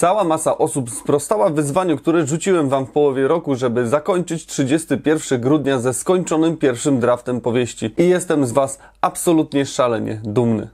Cała masa osób sprostała wyzwaniu, które rzuciłem wam w połowie roku, żeby zakończyć 31 grudnia ze skończonym pierwszym draftem powieści. I jestem z was absolutnie szalenie dumny.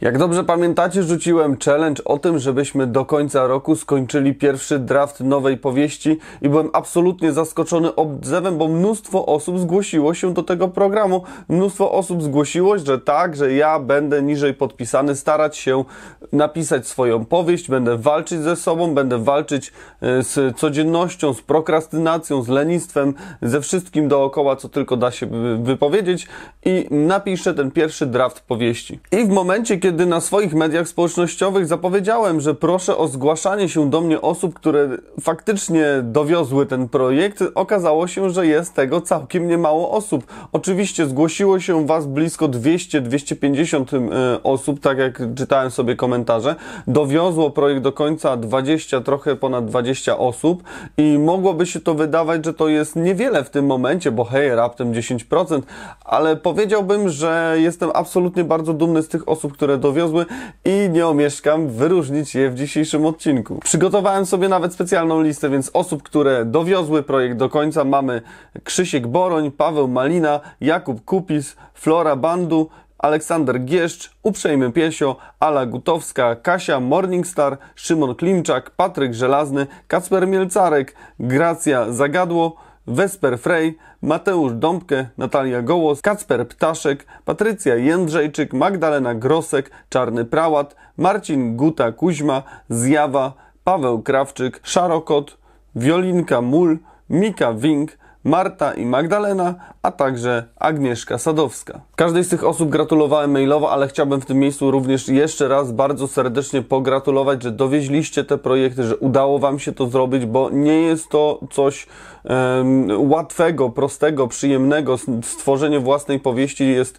Jak dobrze pamiętacie, rzuciłem challenge o tym, żebyśmy do końca roku skończyli pierwszy draft nowej powieści i byłem absolutnie zaskoczony obdzewem, bo mnóstwo osób zgłosiło się do tego programu. Mnóstwo osób zgłosiło, że tak, że ja będę niżej podpisany starać się napisać swoją powieść, będę walczyć ze sobą, będę walczyć e, z codziennością, z prokrastynacją, z lenistwem, ze wszystkim dookoła, co tylko da się e, wypowiedzieć i napiszę ten pierwszy draft powieści. I w momencie, kiedy kiedy na swoich mediach społecznościowych zapowiedziałem, że proszę o zgłaszanie się do mnie osób, które faktycznie dowiozły ten projekt, okazało się, że jest tego całkiem niemało osób. Oczywiście zgłosiło się Was blisko 200-250 y, osób, tak jak czytałem sobie komentarze. Dowiozło projekt do końca 20, trochę ponad 20 osób i mogłoby się to wydawać, że to jest niewiele w tym momencie, bo hej, raptem 10%, ale powiedziałbym, że jestem absolutnie bardzo dumny z tych osób, które które dowiozły i nie omieszkam wyróżnić je w dzisiejszym odcinku. Przygotowałem sobie nawet specjalną listę, więc osób, które dowiozły projekt do końca mamy Krzysiek Boroń, Paweł Malina, Jakub Kupis, Flora Bandu, Aleksander Gieszcz, Uprzejmy Piesio, Ala Gutowska, Kasia Morningstar, Szymon Klimczak, Patryk Żelazny, Kacper Mielcarek, Gracja Zagadło, Wesper Frey, Mateusz Dąbkę, Natalia Gołos, Kacper Ptaszek, Patrycja Jędrzejczyk, Magdalena Grosek, Czarny Prałat, Marcin Guta-Kuźma, Zjawa, Paweł Krawczyk, Szarokot, Wiolinka Mul, Mika Wing, Marta i Magdalena, a także Agnieszka Sadowska. Każdej z tych osób gratulowałem mailowo, ale chciałbym w tym miejscu również jeszcze raz bardzo serdecznie pogratulować, że dowieźliście te projekty, że udało Wam się to zrobić, bo nie jest to coś um, łatwego, prostego, przyjemnego. Stworzenie własnej powieści jest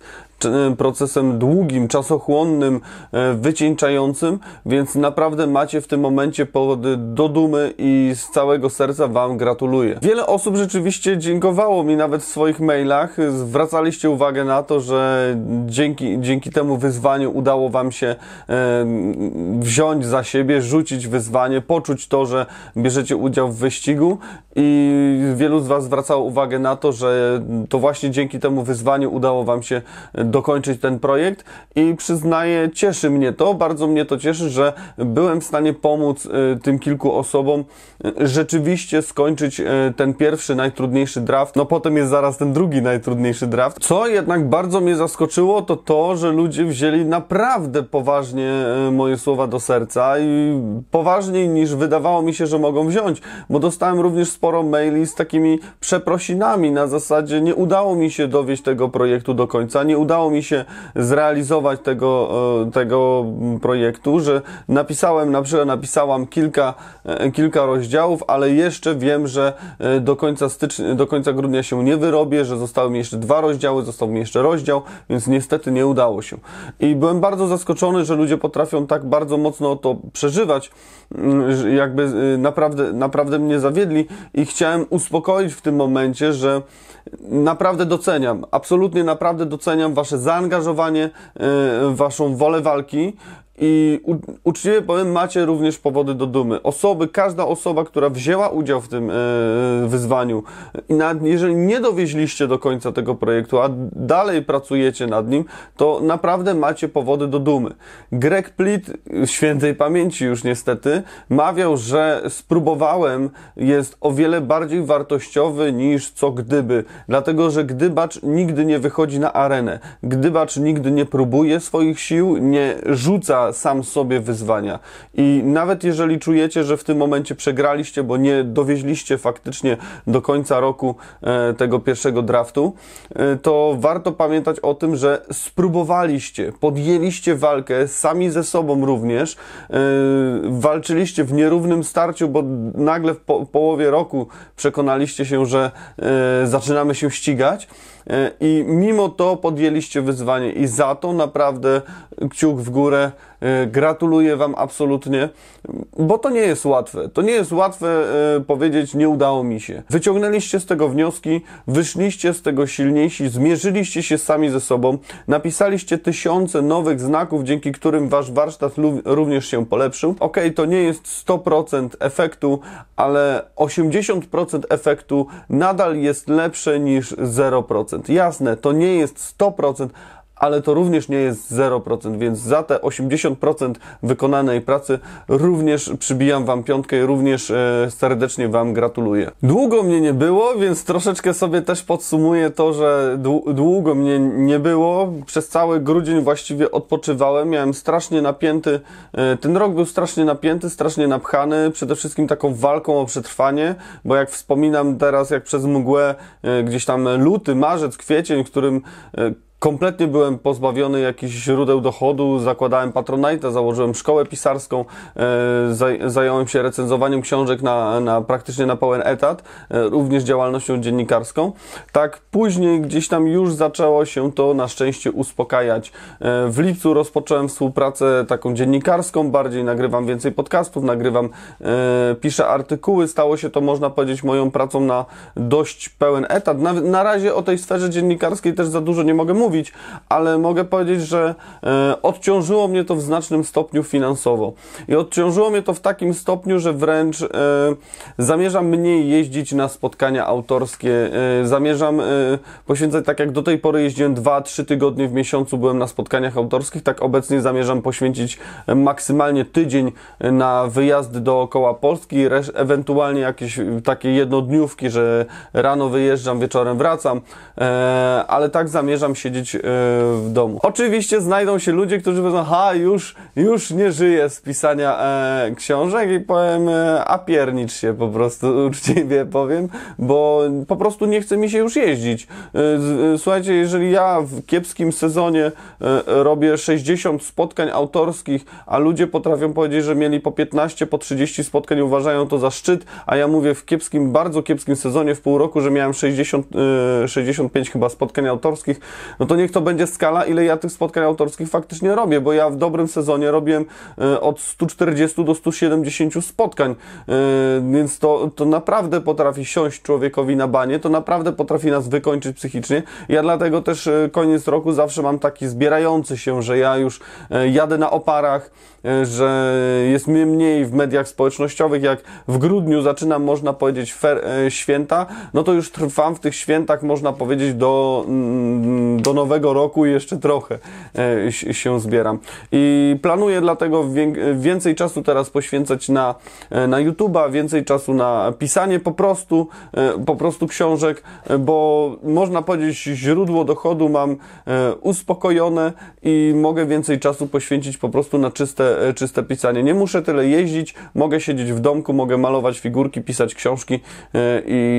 E, procesem długim, czasochłonnym, e, wycieńczającym, więc naprawdę macie w tym momencie powody do dumy i z całego serca Wam gratuluję. Wiele osób rzeczywiście dziękowało mi nawet w swoich mailach. Zwracaliście uwagę na to, że dzięki, dzięki temu wyzwaniu udało Wam się e, wziąć za siebie, rzucić wyzwanie, poczuć to, że bierzecie udział w wyścigu i wielu z Was zwracało uwagę na to, że to właśnie dzięki temu wyzwaniu udało Wam się dokończyć ten projekt i przyznaję, cieszy mnie to, bardzo mnie to cieszy, że byłem w stanie pomóc y, tym kilku osobom y, rzeczywiście skończyć y, ten pierwszy, najtrudniejszy draft. No potem jest zaraz ten drugi najtrudniejszy draft. Co jednak bardzo mnie zaskoczyło, to to, że ludzie wzięli naprawdę poważnie moje słowa do serca i poważniej niż wydawało mi się, że mogą wziąć, bo dostałem również sporo maili z takimi przeprosinami na zasadzie nie udało mi się dowieść tego projektu do końca, nie udało udało mi się zrealizować tego, e, tego projektu, że napisałem, na przykład napisałam kilka, e, kilka rozdziałów, ale jeszcze wiem, że e, do końca stycznia, do końca grudnia się nie wyrobię, że zostały mi jeszcze dwa rozdziały, został mi jeszcze rozdział, więc niestety nie udało się. I byłem bardzo zaskoczony, że ludzie potrafią tak bardzo mocno to przeżywać, mm, jakby naprawdę, naprawdę mnie zawiedli i chciałem uspokoić w tym momencie, że naprawdę doceniam, absolutnie naprawdę doceniam was. Wasze zaangażowanie, e, Waszą wolę walki i u, uczciwie powiem, macie również powody do dumy. Osoby, każda osoba, która wzięła udział w tym yy, wyzwaniu, i nawet jeżeli nie dowieźliście do końca tego projektu, a dalej pracujecie nad nim, to naprawdę macie powody do dumy. Greg Plit, świętej pamięci już niestety, mawiał, że spróbowałem jest o wiele bardziej wartościowy niż co gdyby, dlatego że gdybacz nigdy nie wychodzi na arenę, gdybacz nigdy nie próbuje swoich sił, nie rzuca sam sobie wyzwania. I nawet jeżeli czujecie, że w tym momencie przegraliście, bo nie dowieźliście faktycznie do końca roku e, tego pierwszego draftu, e, to warto pamiętać o tym, że spróbowaliście, podjęliście walkę sami ze sobą również, e, walczyliście w nierównym starciu, bo nagle w po połowie roku przekonaliście się, że zaczynamy się ścigać. I mimo to podjęliście wyzwanie i za to naprawdę kciuk w górę E, gratuluję Wam absolutnie, bo to nie jest łatwe. To nie jest łatwe e, powiedzieć, nie udało mi się. Wyciągnęliście z tego wnioski, wyszliście z tego silniejsi, zmierzyliście się sami ze sobą, napisaliście tysiące nowych znaków, dzięki którym Wasz warsztat również się polepszył. Ok, to nie jest 100% efektu, ale 80% efektu nadal jest lepsze niż 0%. Jasne, to nie jest 100%, ale to również nie jest 0%, więc za te 80% wykonanej pracy również przybijam Wam piątkę i również e, serdecznie Wam gratuluję. Długo mnie nie było, więc troszeczkę sobie też podsumuję to, że długo mnie nie było. Przez cały grudzień właściwie odpoczywałem, miałem strasznie napięty, e, ten rok był strasznie napięty, strasznie napchany, przede wszystkim taką walką o przetrwanie, bo jak wspominam teraz, jak przez mgłę e, gdzieś tam luty, marzec, kwiecień, w którym kompletnie byłem pozbawiony jakichś źródeł dochodu, zakładałem Patronite, założyłem szkołę pisarską, e, zająłem się recenzowaniem książek na, na praktycznie na pełen etat, e, również działalnością dziennikarską. Tak później gdzieś tam już zaczęło się to na szczęście uspokajać. E, w lipcu rozpocząłem współpracę taką dziennikarską, bardziej nagrywam więcej podcastów, nagrywam, piszę artykuły, stało się to można powiedzieć moją pracą na dość pełen etat. Na, na razie o tej sferze dziennikarskiej też za dużo nie mogę mówić, mówić, ale mogę powiedzieć, że e, odciążyło mnie to w znacznym stopniu finansowo. I odciążyło mnie to w takim stopniu, że wręcz e, zamierzam mniej jeździć na spotkania autorskie. E, zamierzam poświęcać, tak jak do tej pory jeździłem 2-3 tygodnie w miesiącu, byłem na spotkaniach autorskich, tak obecnie zamierzam poświęcić maksymalnie tydzień na wyjazdy dookoła Polski, ewentualnie jakieś takie jednodniówki, że rano wyjeżdżam, wieczorem wracam, ale tak zamierzam siedzieć siedzieć e, w domu. Oczywiście znajdą się ludzie, którzy powiedzą, ha, już, już nie żyję z pisania e, książek i powiem, e, a piernicz się po prostu, uczciwie powiem, bo po prostu nie chce mi się już jeździć. słuchajcie, jeżeli ja w kiepskim sezonie robię 60 spotkań autorskich, a ludzie potrafią powiedzieć, że mieli po 15, po 30 spotkań, uważają to za szczyt, a ja mówię w kiepskim, bardzo kiepskim sezonie, w pół roku, że miałem 60, 65 chyba spotkań autorskich, no no to niech to będzie skala, ile ja tych spotkań autorskich faktycznie robię, bo ja w dobrym sezonie robiłem e, od 140 do 170 spotkań, e, więc to, to naprawdę potrafi siąść człowiekowi na banie, to naprawdę potrafi nas wykończyć psychicznie. Ja dlatego też e, koniec roku zawsze mam taki zbierający się, że ja już jadę na oparach, że jest mnie mniej w mediach społecznościowych. Jak w grudniu zaczynam, można powiedzieć, fer, święta, no to już trwam w tych świętach, można powiedzieć, do, mm, do nowego roku jeszcze trochę e, się zbieram. I planuję dlatego więcej czasu teraz poświęcać na, e, na YouTube'a, więcej czasu na pisanie po prostu, e, po prostu książek, bo można powiedzieć, źródło dochodu mam uspokojone i mogę więcej czasu poświęcić po prostu na czyste, czyste pisanie. Nie muszę tyle jeździć, mogę siedzieć w domku, mogę malować figurki, pisać książki i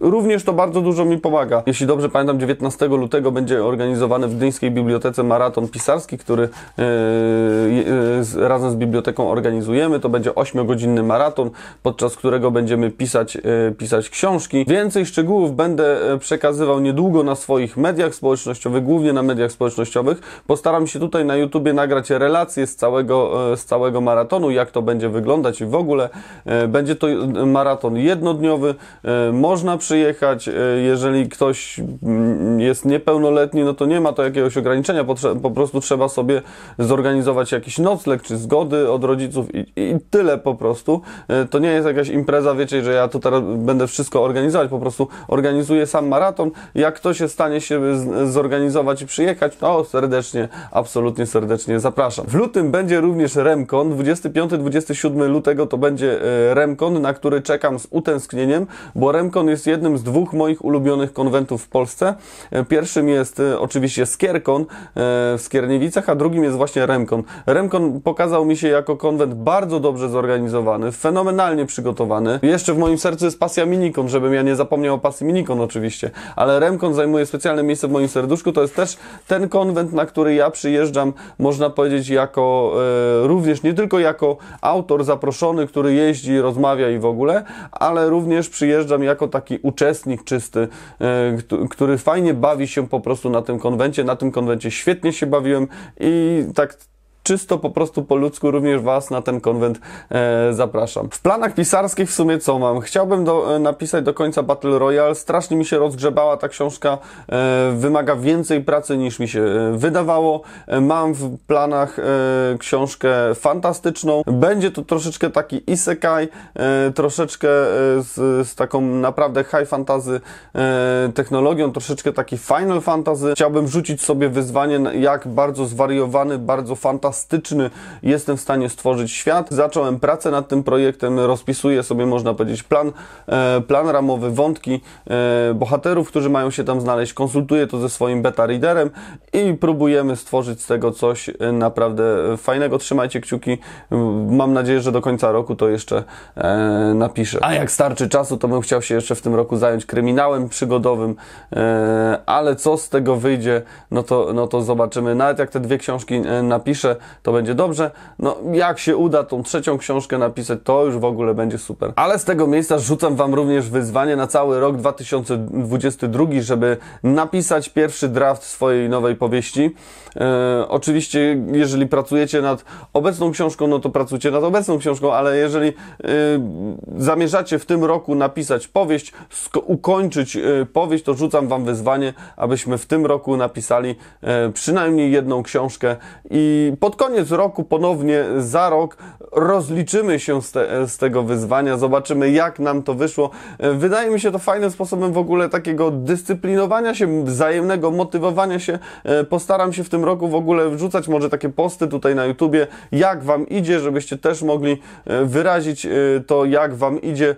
również to bardzo dużo mi pomaga. Jeśli dobrze pamiętam, 19 lutego będzie organizowany w Gdyńskiej Bibliotece Maraton Pisarski, który e, e, razem z biblioteką organizujemy. To będzie 8-godzinny maraton, podczas którego będziemy pisać, e, pisać książki. Więcej szczegółów będę przekazywał niedługo na swoich mediach społecznościowych, głównie na mediach społecznościowych. Postaram się tutaj na YouTubie nagrać relacje z całego, z całego maratonu, jak to będzie wyglądać i w ogóle. Będzie to maraton jednodniowy. Można przyjechać, jeżeli ktoś mm, jest niepełnosprawny, pełnoletni, no to nie ma to jakiegoś ograniczenia, po prostu trzeba sobie zorganizować jakiś nocleg czy zgody od rodziców i, i tyle po prostu. E, to nie jest jakaś impreza, wiecie, że ja to teraz będę wszystko organizować, po prostu organizuję sam maraton. Jak ktoś się stanie się zorganizować i przyjechać, to serdecznie, absolutnie serdecznie zapraszam. W lutym będzie również Remkon, 25-27 lutego to będzie e, Remkon, na który czekam z utęsknieniem, bo Remkon jest jednym z dwóch moich ulubionych konwentów w Polsce. E, pierwszym jest e, oczywiście Skierkon e, w Skierniewicach, a drugim jest właśnie Remkon. Remkon pokazał mi się jako konwent bardzo dobrze zorganizowany, fenomenalnie przygotowany. Jeszcze w moim sercu jest pasja Minikon, żebym ja nie zapomniał o pasji Minikon oczywiście, ale Remkon zajmuje specjalne miejsce w moim serduszku. To jest też ten konwent, na który ja przyjeżdżam, można powiedzieć, jako e, również nie tylko jako autor zaproszony, który jeździ, rozmawia i w ogóle, ale również przyjeżdżam jako taki uczestnik czysty, który fajnie bawi się po po prostu na tym konwencie. Na tym konwencie świetnie się bawiłem i tak czysto po prostu po ludzku również Was na ten konwent e, zapraszam. W planach pisarskich w sumie co mam? Chciałbym do, e, napisać do końca Battle Royale. Strasznie mi się rozgrzebała ta książka. E, wymaga więcej pracy niż mi się e, wydawało. E, mam w planach e, książkę fantastyczną. Będzie to troszeczkę taki isekai, troszeczkę z, z, taką naprawdę high fantasy technologią, troszeczkę taki Final Fantasy. Chciałbym rzucić sobie wyzwanie, jak bardzo zwariowany, bardzo fantastyczny plastyczny jestem w stanie stworzyć świat. Zacząłem pracę nad tym projektem, rozpisuję sobie, można powiedzieć, plan, e, plan ramowy, wątki e, bohaterów, którzy mają się tam znaleźć. Konsultuję to ze swoim beta readerem i próbujemy stworzyć z tego coś e, naprawdę fajnego. Trzymajcie kciuki. Mam nadzieję, że do końca roku to jeszcze napiszę. A jak starczy czasu, to bym chciał się jeszcze w tym roku zająć kryminałem przygodowym, ale co z tego wyjdzie, no to, no to zobaczymy. Nawet jak te dwie książki napiszę, to będzie dobrze. No, jak się uda tą trzecią książkę napisać, to już w ogóle będzie super. Ale z tego miejsca rzucam Wam również wyzwanie na cały rok 2022, żeby napisać pierwszy draft swojej nowej powieści. E, oczywiście, jeżeli pracujecie nad obecną książką, no to pracujcie nad obecną książką, ale jeżeli e, zamierzacie w tym roku napisać powieść, ukończyć e, powieść, to rzucam Wam wyzwanie, abyśmy w tym roku napisali e, przynajmniej jedną książkę i pod pod koniec roku, ponownie za rok, rozliczymy się z, te, z tego wyzwania, zobaczymy jak nam to wyszło. E, wydaje mi się to fajnym sposobem w ogóle takiego dyscyplinowania się, wzajemnego motywowania się. E, postaram się w tym roku w ogóle wrzucać może takie posty tutaj na YouTubie, jak Wam idzie, żebyście też mogli e, wyrazić to, jak Wam idzie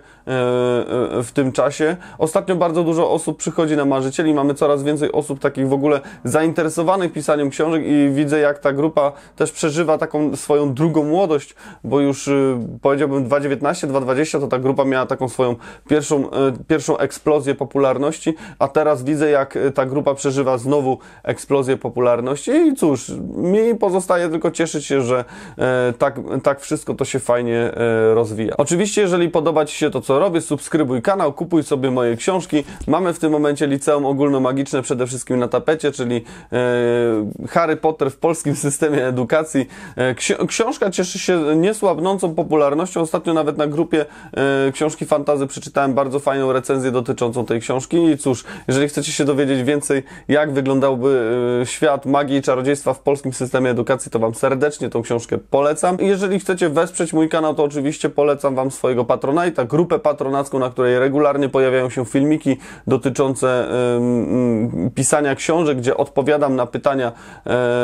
w tym czasie. Ostatnio bardzo dużo osób przychodzi na marzycieli, mamy coraz więcej osób takich w ogóle zainteresowanych pisaniem książek i widzę, jak ta grupa też też przeżywa taką swoją drugą młodość, bo już y, powiedziałbym 2.19, 2.20 to ta grupa miała taką swoją pierwszą, y, pierwszą eksplozję popularności, a teraz widzę jak y, ta grupa przeżywa znowu eksplozję popularności i cóż, mi pozostaje tylko cieszyć się, że tak, tak wszystko to się fajnie rozwija. Oczywiście, jeżeli podoba Ci się to, co robię, subskrybuj kanał, kupuj sobie moje książki. Mamy w tym momencie liceum ogólnomagiczne przede wszystkim na tapecie, czyli Harry Potter w polskim systemie edukacji E, książka cieszy się niesłabnącą popularnością. Ostatnio nawet na grupie e, Książki Fantazy przeczytałem bardzo fajną recenzję dotyczącą tej książki. I cóż, jeżeli chcecie się dowiedzieć więcej, jak wyglądałby e, świat magii i czarodziejstwa w polskim systemie edukacji, to Wam serdecznie tą książkę polecam. I Jeżeli chcecie wesprzeć mój kanał, to oczywiście polecam Wam swojego Patronite'a, grupę patronacką, na której regularnie pojawiają się filmiki dotyczące pisania książek, gdzie odpowiadam na pytania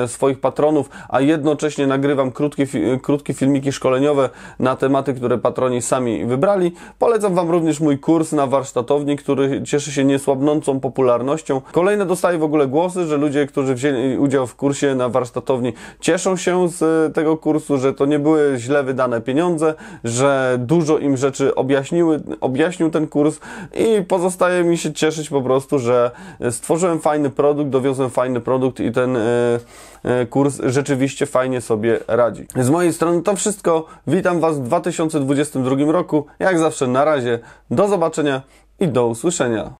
swoich patronów, a jednocześnie nagrywam krótkie, krótkie filmiki szkoleniowe na tematy, które patroni sami wybrali. Polecam Wam również mój kurs na warsztatowni, który cieszy się niesłabnącą popularnością. Kolejne dostaję w ogóle głosy, że ludzie, którzy wzięli udział w kursie na warsztatowni cieszą się z tego kursu, że to nie były źle wydane pieniądze, że dużo im rzeczy objaśniły, objaśnił ten kurs i pozostaje mi się cieszyć po prostu, że stworzyłem fajny produkt, dowiozłem fajny produkt i ten e, e, kurs rzeczywiście rzeczywiście fajnie sobie radzi. Z mojej strony to wszystko. Witam Was w 2022 roku. Jak zawsze na razie. Do zobaczenia i do usłyszenia.